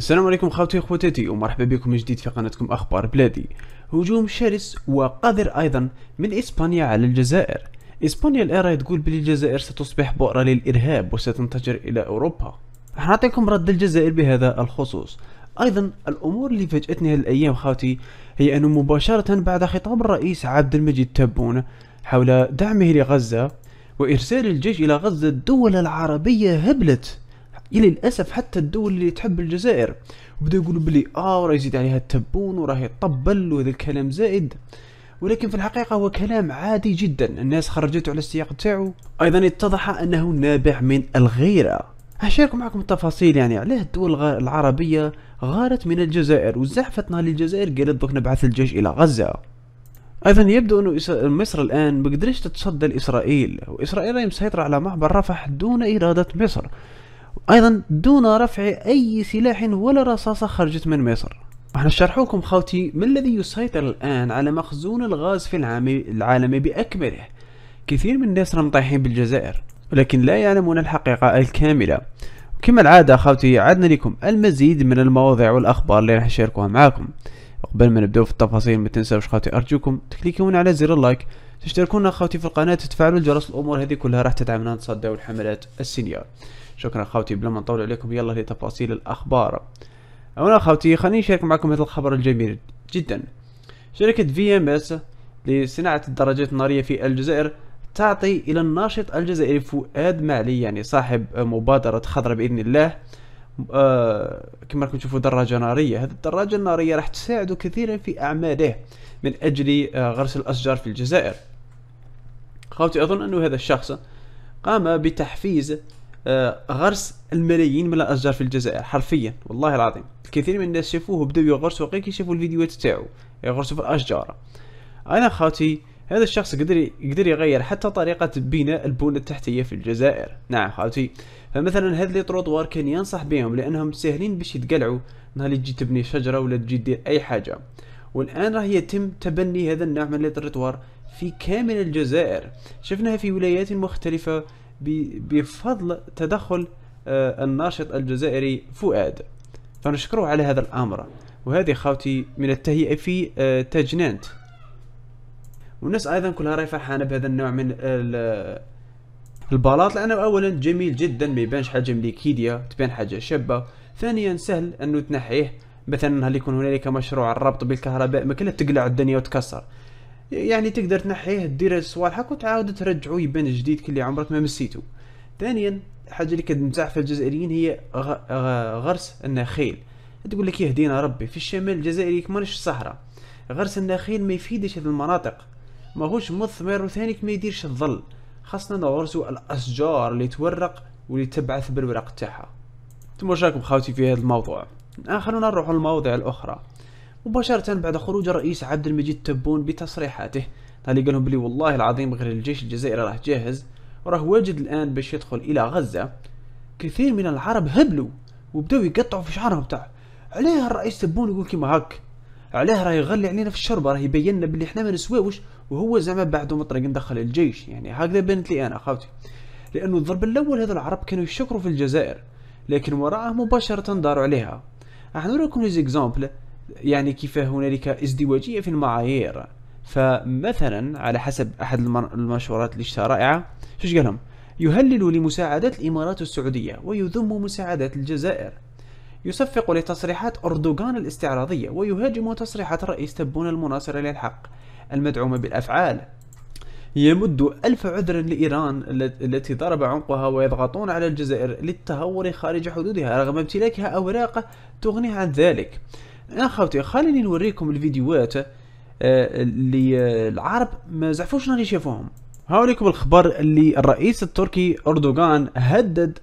السلام عليكم خاوتي اخوتاتي ومرحبا بكم من جديد في قناتكم اخبار بلادي هجوم شرس وقذر ايضا من اسبانيا على الجزائر اسبانيا الان تقول بلي الجزائر ستصبح بؤرة للارهاب وستنتشر الى اوروبا راح نعطيكم رد الجزائر بهذا الخصوص ايضا الامور اللي فاجاتني هالايام خاوتي هي انه مباشرة بعد خطاب الرئيس عبد المجيد تبون حول دعمه لغزة وارسال الجيش الى غزة الدول العربية هبلت الى للاسف حتى الدول اللي تحب الجزائر بداو يقولوا بلي اه راه يزيد عليها التبون وراه يطبل وهذا الكلام زائد ولكن في الحقيقه هو كلام عادي جدا الناس خرجته على السياق تاعو ايضا اتضح انه نابع من الغيره هشارك معكم التفاصيل يعني علاه الدول العربيه غارت من الجزائر وزحفتنا للجزائر الجزائر قالت دوك نبعث الجيش الى غزه ايضا يبدو ان مصر الان مقدرش تتصدى لاسرائيل واسرائيل مسيطره على معبر رفح دون اراده مصر ايضا دون رفع اي سلاح ولا رصاصه خرجت من مصر راح نشرحوكم لكم خوتي ما الذي يسيطر الان على مخزون الغاز في العالم باكمله كثير من الناس راهم طايحين بالجزائر ولكن لا يعلمون الحقيقه الكامله كما العاده خوتي عدنا لكم المزيد من المواضيع والاخبار اللي راح نشاركوها معاكم قبل ما نبداو في التفاصيل ما تنساوش خوتي ارجوكم تكليكون على زر اللايك تشتركونا خوتي في القناه تفعلوا الجرس الامور هذه كلها راح تدعمنا نتصداو الحملات السينية شكرا خوتي بلا ما نطول عليكم يلا لتفاصيل الأخبار هنا خوتي خليني نشارك معكم هذا الخبر الجميل جدا شركة في ام اس لصناعة الدراجات النارية في الجزائر تعطي إلى الناشط الجزائري فؤاد معلي يعني صاحب مبادرة خضراء بإذن الله آه كما راكم تشوفوا دراجة نارية هذه الدراجة النارية راح تساعده كثيرا في أعماله من أجل آه غرس الأشجار في الجزائر خوتي أظن أنه هذا الشخص قام بتحفيز آه، غرس الملايين من الاشجار في الجزائر حرفيا والله العظيم الكثير من الناس شافوه بداو يغرسوا غير كي شافوا الفيديوهات تاعو يغرسوا في الاشجار انا خاوتي هذا الشخص قدر يقدر يغير حتى طريقة بناء البنى التحتية في الجزائر نعم خاوتي فمثلا هاد لي تروطوار كان ينصح بهم لانهم ساهلين باش يتقلعوا نهار اللي تجي تبني شجرة ولا تجي دير اي حاجة والان راه يتم تبني هذا النوع من لي في كامل الجزائر شفناها في ولايات مختلفة بفضل تدخل آه، الناشط الجزائري فؤاد فنشكره على هذا الأمر وهذه خاوتي من التهيئة في آه، تجنانت والناس أيضا كلها راهي فرحانة بهذا النوع من البلاط لأنه أولا جميل جدا ما يبانش حاجة مليكيديا تبان حاجة شابة ثانيا سهل أنه تنحيه مثلا هل يكون هنالك مشروع الربط بالكهرباء ما كلها تقلع الدنيا وتكسر يعني تقدر تنحيه دير صوالحك وتعاود ترجعو يبان جديد كلي عمرك ما مسيتو ثانيا الحاجه اللي كتمزح في الجزائريين هي غرس النخيل تقول لك يهدينا ربي في الشمال الجزائري مانيش الصحراء غرس النخيل ما يفيدش هذه المناطق ماهوش مثمر وثانيك ما يديرش الظل خاصنا نغرسو الاشجار اللي تورق واللي تبعث بالورق تاعها تم راكم خاوتي في هذا الموضوع اخرنا آه، نروحوا للمواضيع الاخرى مباشرة بعد خروج الرئيس عبد المجيد تبون بتصريحاته اللي قال لهم بلي والله العظيم غير الجيش الجزائري راه جاهز وراه واجد الان باش يدخل الى غزة كثير من العرب هبلوا وبداو يقطعوا في شعرهم تاع علاه الرئيس تبون يقول كيما هاك علاه راه يغلي علينا في الشربة راه يبين بلي حنا ما نسواوش وهو زعما بعده مطرق ندخل الجيش يعني هكذا بانت لي انا خاوتي لانه الضرب الاول هذا العرب كانوا يشكروا في الجزائر لكن وراءه مباشرة داروا عليها راح نوريكم لي زيكزامبل يعني كيف هنالك ازدواجية في المعايير فمثلا على حسب أحد المنشورات الشرائعة شو قالهم يهلل لمساعدات الإمارات السعودية ويذم مساعدات الجزائر يصفق لتصريحات أردوغان الاستعراضية ويهاجم تصريحات رئيس تبون المناصرة للحق المدعومة بالأفعال يمد ألف عذر لإيران التي ضرب عنقها ويضغطون على الجزائر للتهور خارج حدودها رغم امتلاكها أوراق تغنيها عن ذلك يا آه، خوتي خليني نوريكم الفيديوهات آه، اللي العرب ما زعفوش راني شافوهم هاوليكم الخبر اللي الرئيس التركي اردوغان هدد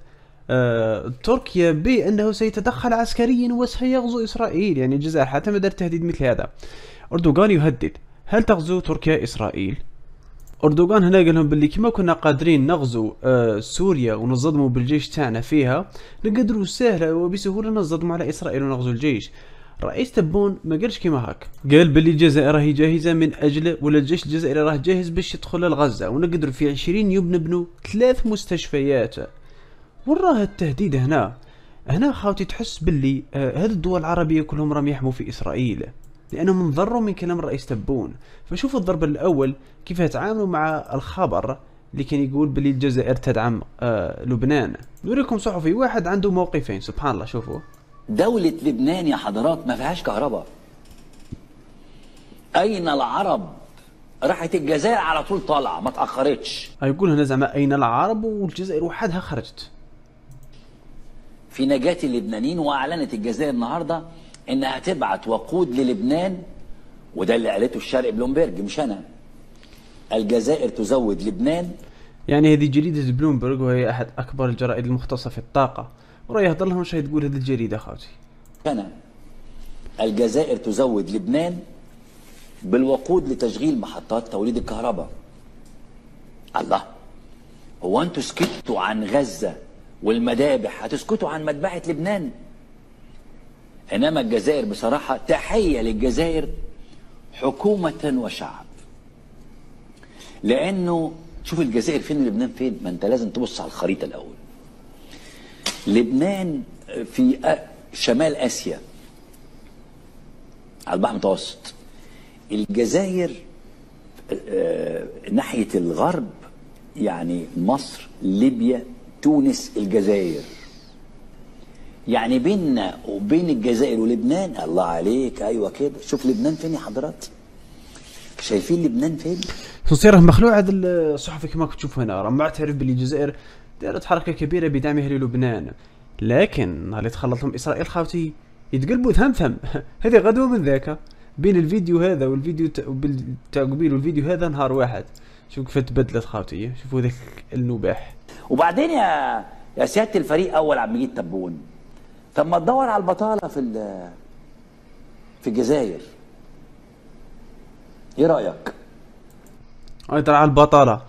آه، تركيا بانه سيتدخل عسكريا وسيغزو اسرائيل يعني الجزائر حتى ما دار تهديد مثل هذا اردوغان يهدد هل تغزو تركيا اسرائيل اردوغان هنا قال لهم باللي كما كنا قادرين نغزو سوريا ونصدموا بالجيش تاعنا فيها نقدروا سهله وبسهوله نصدموا على اسرائيل ونغزو الجيش رئيس تبون ما قالش كيما هاك قال باللي الجزائر راهي جاهزه من اجل ولا الجيش الجزائري راه جاهز باش يدخل لغزه ونقدر في 20 يوم نبنو ثلاث مستشفيات وين راه التهديد هنا هنا خاوتي تحس باللي آه، هاد الدول العربيه كلهم راهم يحموا في اسرائيل لانهم انضروا من كلام الرئيس تبون فشوف الضرب الاول كيف تعاملوا مع الخبر اللي كان يقول بلي الجزائر تدعم آه لبنان نوريكم صحفي واحد عنده موقفين سبحان الله شوفوا دولة لبنان يا حضرات ما فيهاش كهرباء أين العرب راحت الجزائر على طول طالعة ما تأخرتش هيقول هنا زعما أين العرب والجزائر وحدها خرجت في نجاة اللبنانيين وأعلنت الجزائر النهاردة إنها تبعت وقود للبنان وده اللي قالته الشرق بلومبرج مش أنا الجزائر تزود لبنان يعني هذه جريدة بلومبرج وهي أحد أكبر الجرائد المختصة في الطاقة يهضر لهم واش تقول هذه الجريده خاوتي أنا الجزائر تزود لبنان بالوقود لتشغيل محطات توليد الكهرباء الله هو انتوا سكتوا عن غزه والمذابح هتسكتوا عن مذبحه لبنان انما الجزائر بصراحه تحيه للجزائر حكومه وشعب لانه شوف الجزائر فين لبنان فين ما انت لازم تبص على الخريطه الاول لبنان في شمال اسيا على البحر المتوسط الجزائر آه، ناحيه الغرب يعني مصر ليبيا تونس الجزائر يعني بيننا وبين الجزائر ولبنان الله عليك ايوه كده شوف لبنان فين يا حضرات شايفين لبنان فين؟ تصير مخلوعه الصحفي كما تشوف هنا راه ما تعرف باللي الجزائر دارت حركه كبيره بدعمها للبنان لكن اللي اللي تخلطهم اسرائيل خاوتي يتقلبوا ثم ثم هذه غدوه من ذاك بين الفيديو هذا والفيديو تاع قبيل والفيديو هذا نهار واحد شوف كيف تبدلت خاوتي شوفوا ذاك النباح وبعدين يا يا سياده الفريق اول عم يجيب تبون طب ما تدور على البطاله في في الجزائر ايه رايك؟ اي على البطاله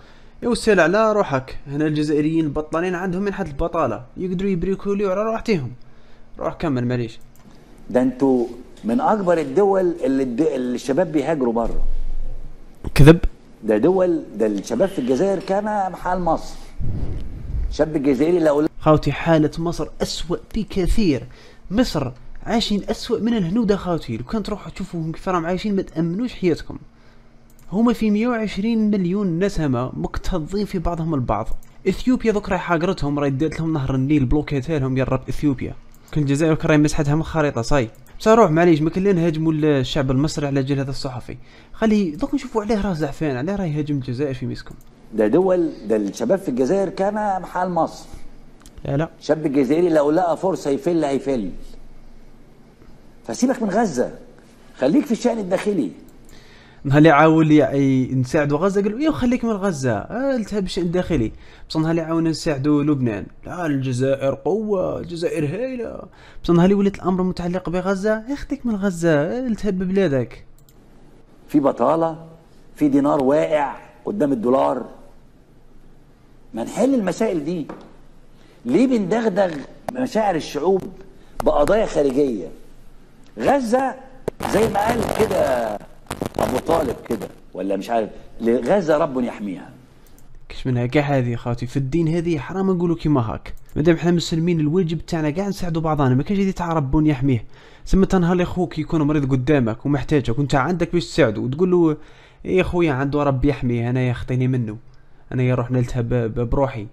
يوسل على روحك هنا الجزائريين البطالين عندهم من حد البطالة يقدروا يبريكوليو على روحتهم روح كمل معليش ده انتوا من اكبر الدول اللي, الد... اللي الشباب بيهاجروا بره كذب ده دول ده الشباب في الجزائر كان حال مصر شاب الجزائري لو خاوتي حالة مصر أسوأ بكثير مصر عايشين أسوأ من الهنود خاوتي لو كان تروحوا تشوفوهم كيف راهم عايشين ما تأمنوش حياتكم هما في 120 مليون نسمة مكتظين في بعضهم البعض اثيوبيا دوك راهي حاقرتهم راهي دات لهم نهر النيل بلوكيتها لهم يا رب اثيوبيا كل الجزائر راهي مسحتها من الخريطة صاي روح معليش ما كان نهاجموا الشعب المصري على جال هذا الصحفي خلي دوك نشوفوا عليه راه زعفان عليه راه يهاجم الجزائر في مسكم ده دول ده الشباب في الجزائر كان بحال مصر لا لا الشاب الجزائري لو لقى فرصة يفل هيفل فسيبك من غزة خليك في الشأن الداخلي نهار اللي عاون لي نساعدو غزه قالوا إيه، يا خليك من غزه آه التهاب الشيء الداخلي بصح نهار اللي عاون نساعدو لبنان لا الجزائر قوه الجزائر هايله بصح نهار اللي ولات الامر متعلق بغزه يا خليك من غزه آه التهاب ببلادك في بطاله في دينار واقع قدام الدولار ما نحل المسائل دي ليه بندغدغ مشاعر الشعوب بقضايا خارجيه غزه زي ما قال كده ابو طالب كده ولا مش عارف لغزه رب يحميها كش منها كاع هذه خاوتي في الدين هذه حرام نقولوا كيما هاك مادام حنا مسلمين الواجب تاعنا كاع نساعدوا بعضنا ما كاش تاع رب يحميه سما تنهار لي خوك يكون مريض قدامك ومحتاجك وانت عندك باش تساعده وتقول له إيه يا خويا عنده ربي يحميه انا يخطيني منه انا يا روح نلتها بروحي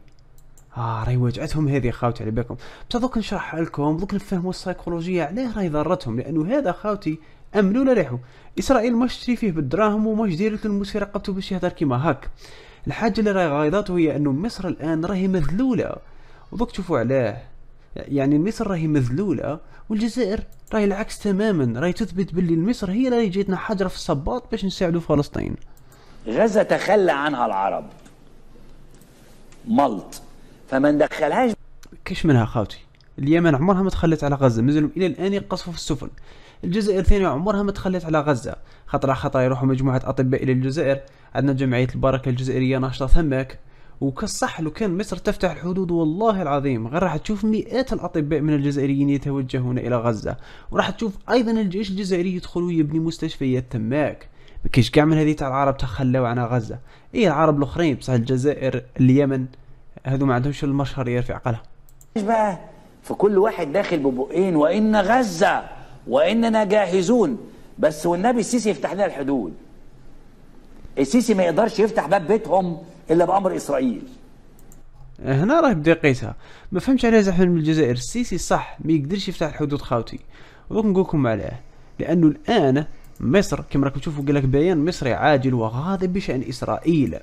اه راهي وجعتهم هذه خاوتي على بالكم بصح دوك نشرح لكم دوك نفهموا السيكولوجيه علاه راهي ضرتهم لانه هذا خاوتي امنوا ولا ريحوا اسرائيل ما تشري فيه بالدراهم وما ديرت المسي رقبته باش يهضر كيما هاك الحاجه اللي راهي غايضات هي انه مصر الان راهي مذلوله ودوك تشوفوا علاه يعني مصر راهي مذلوله والجزائر راهي العكس تماما راهي تثبت باللي مصر هي اللي جيتنا حجره في الصباط باش نساعدوا فلسطين غزه تخلى عنها العرب ملط فما ندخلهاش كش منها خاوتي اليمن عمرها ما تخلت على غزه مازالوا الى الان يقصفوا في السفن الجزائر ثاني عمرها ما تخلت على غزه خطره خطره يروحوا مجموعه اطباء الى الجزائر عندنا جمعيه البركه الجزائريه ناشطه ثمك وكالصح لو كان مصر تفتح الحدود والله العظيم غير راح تشوف مئات الاطباء من الجزائريين يتوجهون الى غزه وراح تشوف ايضا الجيش الجزائري يدخل ويبني مستشفيات تماك ما كاينش كاع من هذه تاع العرب تخلوا على غزه اي العرب الاخرين بصح الجزائر اليمن هذو ما عندهمش المشهر يرفع عقلها فكل واحد داخل ببقين وإن غزة وإننا جاهزون بس والنبي السيسي يفتح لنا الحدود السيسي ما يقدرش يفتح باب بيتهم إلا بأمر إسرائيل آه، هنا راه بدي يقيسها ما فهمتش علاه زحمه من الجزائر السيسي صح ما يقدرش يفتح الحدود خاوتي ودوك نقول لكم علاه لانه الان مصر كما راكم تشوفوا قال لك بيان مصري عاجل وغاضب بشان اسرائيل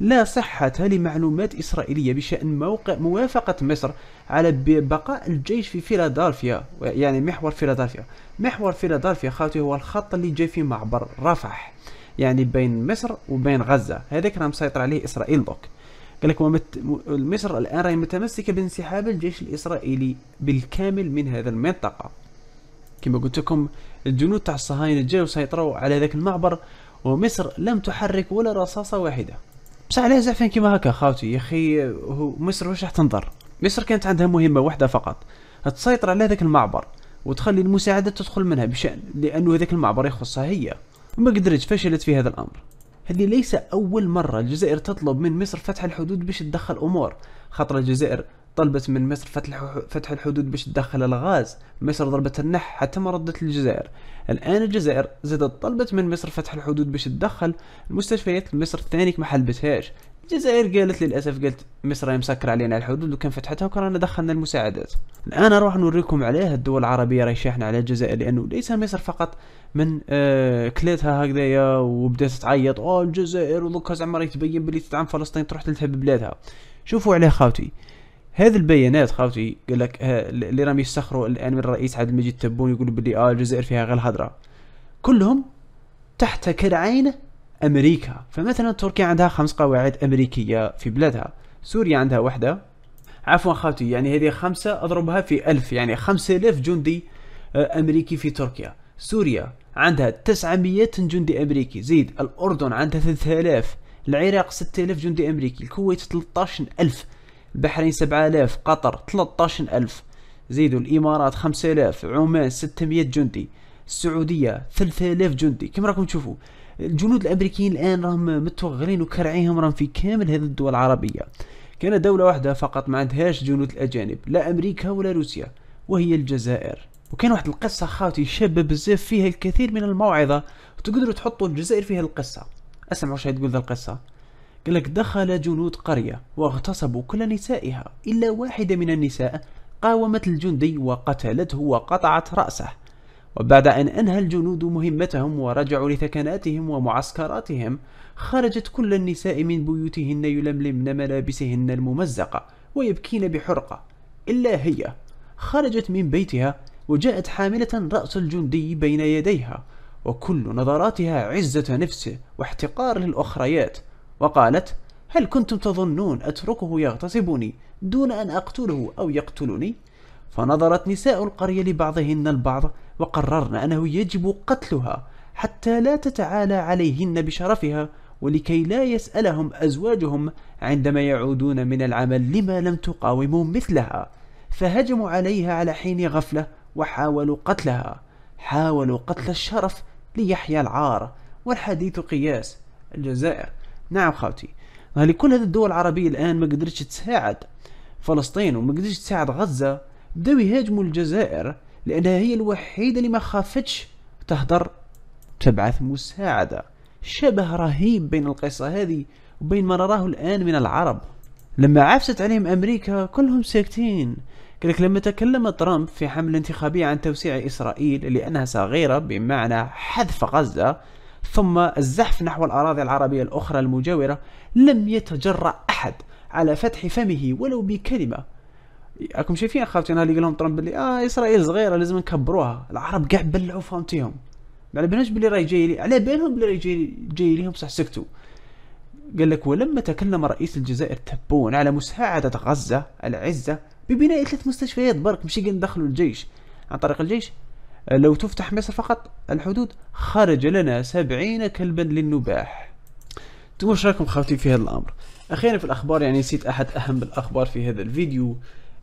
لا صحة لمعلومات إسرائيلية بشأن موقع موافقة مصر على بقاء الجيش في فيلادلفيا يعني محور فيلادلفيا محور فيلادلفيا خاطي هو الخط اللي جاي في معبر رفح يعني بين مصر وبين غزة هذاك راه مسيطر عليه إسرائيل دوك قال لك ومت... مصر الآن راهي متمسكة بانسحاب الجيش الإسرائيلي بالكامل من هذا المنطقة كما قلت لكم الجنود تاع الصهاينة جاو سيطروا على ذاك المعبر ومصر لم تحرك ولا رصاصة واحدة بصح علاه زعفان كيما هكا خاوتي يا اخي مصر واش راح تنظر مصر كانت عندها مهمه واحده فقط تسيطر على ذاك المعبر وتخلي المساعدة تدخل منها بشأن لأنه هذاك المعبر يخصها هي وما قدرت فشلت في هذا الأمر هذه ليس أول مرة الجزائر تطلب من مصر فتح الحدود باش تدخل أمور خاطر الجزائر طلبت من مصر فتح فتح الحدود باش تدخل الغاز مصر ضربت النح حتى ما ردت للجزائر الان الجزائر زادت طلبت من مصر فتح الحدود باش تدخل المستشفيات مصر الثاني ما حلبتهاش الجزائر قالت للاسف قالت مصر راهي مسكر علينا الحدود وكان فتحتها وكان دخلنا المساعدات الان اروح نوريكم عليه الدول العربيه راهي شاحنه على الجزائر لانه ليس مصر فقط من آه كلاتها هكذايا وبدات تعيط اه الجزائر ودوكا زعما راهي تبين بلي تدعم فلسطين تروح تلتهب بلادها شوفوا عليه خاوتي هذه البيانات خاوتي قال لك آه، اللي راهم يستخروا الان من الرئيس عبد المجيد تبون يقولوا بلي اه الجزائر فيها غير الهضره كلهم تحت كرعين امريكا فمثلا تركيا عندها خمس قواعد امريكيه في بلادها سوريا عندها وحده عفوا خاوتي يعني هذه خمسة اضربها في ألف يعني خمسة آلاف جندي آه، أمريكي في تركيا سوريا عندها 900 جندي أمريكي زيد الأردن عندها 3000 العراق 6000 جندي أمريكي الكويت 13000 البحرين 7000 قطر 13000 زيدوا الامارات 5000 عمان 600 جندي السعوديه 3000 جندي كما راكم تشوفوا الجنود الامريكيين الان راهم متوغلين وكرعيهم راهم في كامل هذه الدول العربيه كان دوله واحده فقط ما عندهاش جنود الاجانب لا امريكا ولا روسيا وهي الجزائر وكان واحد القصه خاوتي شابه بزاف فيها الكثير من الموعظه تقدروا تحطوا الجزائر فيها القصه اسمعوا شنو تقول ذا القصه قال لك دخل جنود قرية واغتصبوا كل نسائها إلا واحدة من النساء قاومت الجندي وقتلته وقطعت رأسه وبعد أن أنهى الجنود مهمتهم ورجعوا لثكناتهم ومعسكراتهم خرجت كل النساء من بيوتهن يلملمن ملابسهن الممزقة ويبكين بحرقة إلا هي خرجت من بيتها وجاءت حاملة رأس الجندي بين يديها وكل نظراتها عزة نفس واحتقار للأخريات وقالت هل كنتم تظنون أتركه يغتصبني دون أن أقتله أو يقتلني؟ فنظرت نساء القرية لبعضهن البعض وقررن أنه يجب قتلها حتى لا تتعالى عليهن بشرفها ولكي لا يسألهم أزواجهم عندما يعودون من العمل لما لم تقاوموا مثلها فهجموا عليها على حين غفلة وحاولوا قتلها حاولوا قتل الشرف ليحيى العار والحديث قياس الجزائر نعم خاوتي آه، كل هذه الدول العربية الآن ما قدرتش تساعد فلسطين وما قدرتش تساعد غزة بداو يهاجموا الجزائر لأنها هي الوحيدة اللي ما خافتش تهدر تبعث مساعدة شبه رهيب بين القصة هذه وبين ما نراه الآن من العرب لما عفست عليهم أمريكا كلهم ساكتين كذلك لما تكلم ترامب في حملة انتخابية عن توسيع إسرائيل لأنها صغيرة بمعنى حذف غزة ثم الزحف نحو الأراضي العربية الأخرى المجاورة لم يتجرأ أحد على فتح فمه ولو بكلمة راكم شايفين خاوتي اللي قال لهم ترامب بلي اه اسرائيل صغيره لازم نكبروها العرب كاع بلعوا فهمتيهم على بالناش بلي راهي جاي على بالهم بلي راهي جاي جاي ليهم بصح سكتوا قال لك ولما تكلم رئيس الجزائر تبون على مساعدة غزة العزة ببناء ثلاث مستشفيات برك ماشي ندخلوا الجيش عن طريق الجيش لو تفتح مصر فقط الحدود خرج لنا سبعين كلبا للنباح انتم واش راكم خاوتي في هذا الامر اخيرا في الاخبار يعني نسيت احد اهم الاخبار في هذا الفيديو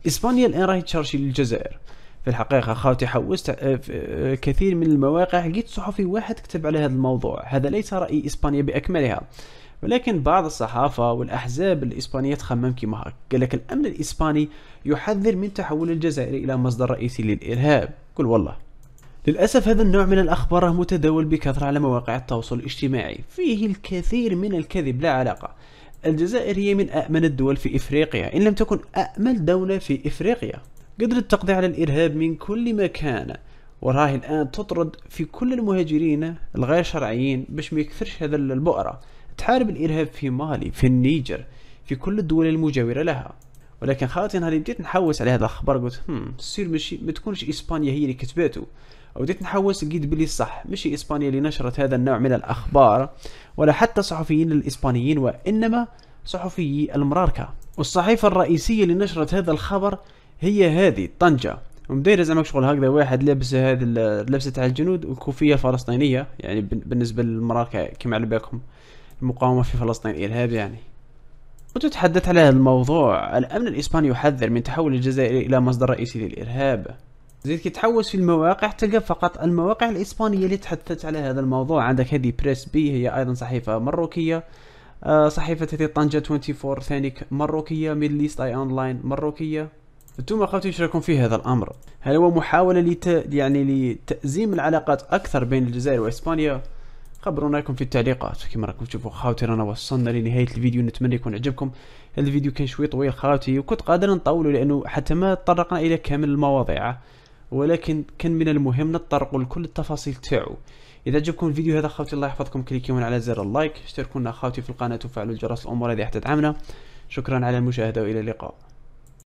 اسبانيا الان راهي تشرشي للجزائر في الحقيقه خاوتي حوست آه، آه، كثير من المواقع لقيت صحفي واحد كتب على هذا الموضوع هذا ليس راي اسبانيا باكملها ولكن بعض الصحافة والأحزاب الإسبانية تخمم كما هاك قال لك الأمن الإسباني يحذر من تحول الجزائر إلى مصدر رئيسي للإرهاب قل والله للأسف هذا النوع من الأخبار متداول بكثرة على مواقع التواصل الاجتماعي فيه الكثير من الكذب لا علاقة الجزائر هي من أأمن الدول في إفريقيا إن لم تكن أأمن دولة في إفريقيا قدرت تقضي على الإرهاب من كل مكان وراهي الآن تطرد في كل المهاجرين الغير شرعيين باش ميكثرش هذا البؤرة تحارب الإرهاب في مالي في النيجر في كل الدول المجاورة لها ولكن خاطر نهار بديت نحوس على هذا الخبر قلت هم السير ماشي ما تكونش اسبانيا هي اللي كتباتو وديت نحوس لقيت بلي صح ماشي اسبانيا اللي نشرت هذا النوع من الاخبار ولا حتى صحفيين الاسبانيين وانما صحفيي المراركه والصحيفه الرئيسيه اللي نشرت هذا الخبر هي هذه طنجه ومدايره زعما شغل هكذا واحد لابس هذه اللبسه تاع الجنود والكوفيه الفلسطينيه يعني بالنسبه للمراركه كما على بالكم المقاومه في فلسطين ارهاب يعني وتتحدث على هذا الموضوع الامن الاسباني يحذر من تحول الجزائر الى مصدر رئيسي للارهاب زيد كي تحوس في المواقع تلقى فقط المواقع الإسبانية اللي تحدثت على هذا الموضوع عندك هذه بريس بي هي أيضا صحيفة مروكية آه، صحيفة هذه طنجة 24 ثانيك مروكية ميدل ايست اي اونلاين مروكية انتم اخوتي ايش في هذا الامر هل هو محاولة لت... يعني لتأزيم العلاقات اكثر بين الجزائر واسبانيا خبرونا لكم في التعليقات كما راكم تشوفوا خاوتي رانا وصلنا لنهايه الفيديو نتمنى يكون عجبكم هذا الفيديو كان شوي طويل خاوتي وكنت قادر نطوله لانه حتى ما تطرقنا الى كامل المواضيع ولكن كان من المهم نتطرق لكل التفاصيل تاعو اذا عجبكم الفيديو هذا خاوتي الله يحفظكم كليكيون على زر اللايك اشتركونا خاوتي في القناه وفعلوا الجرس الامور هذه حتى تدعمنا شكرا على المشاهده والى اللقاء